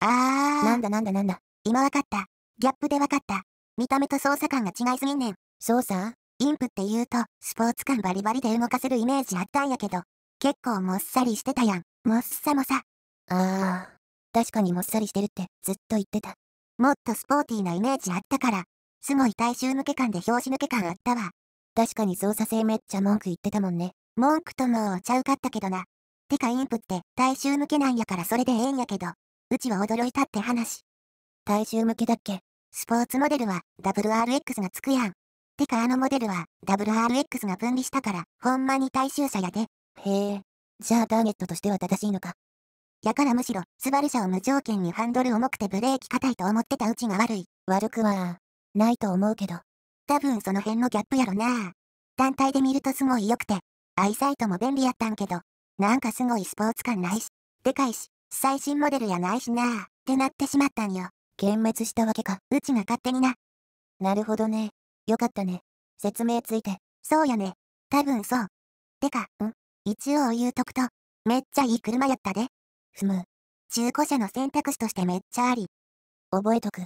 あー。なんだなんだなんだ。今わかった。ギャップでわかった。見た目と操作感が違いすぎんねん。操作インプって言うと、スポーツ感バリバリで動かせるイメージあったんやけど、結構もっさりしてたやん。もっさもさ。あー。確かにもっさりしてるってずっと言ってた。もっとスポーティーなイメージあったから、すごい大衆向け感で表紙向け感あったわ。確かに操作性めっちゃ文句言ってたもんね。文句ともちゃうかったけどな。てかインプって大衆向けなんやからそれでええんやけど、うちは驚いたって話。体重向けだっけスポーツモデルは WRX がつくやん。てかあのモデルは WRX が分離したからほんまに大衆車やで。へえ。じゃあターゲットとしては正しいのか。やからむしろ、スバル車を無条件にハンドル重くてブレーキ硬いと思ってたうちが悪い。悪くは、ないと思うけど。多分その辺のギャップやろな単体で見るとすごい良くて、アイサイトも便利やったんけど、なんかすごいスポーツ感ないし、でかいし、最新モデルやないしなぁ、ってなってしまったんよ。幻滅したわけか。うちが勝手にな。なるほどね。よかったね。説明ついて。そうやね。多分そう。てか、ん一応言うとくと、めっちゃいい車やったで。ふむ。中古車の選択肢としてめっちゃあり。覚えとく。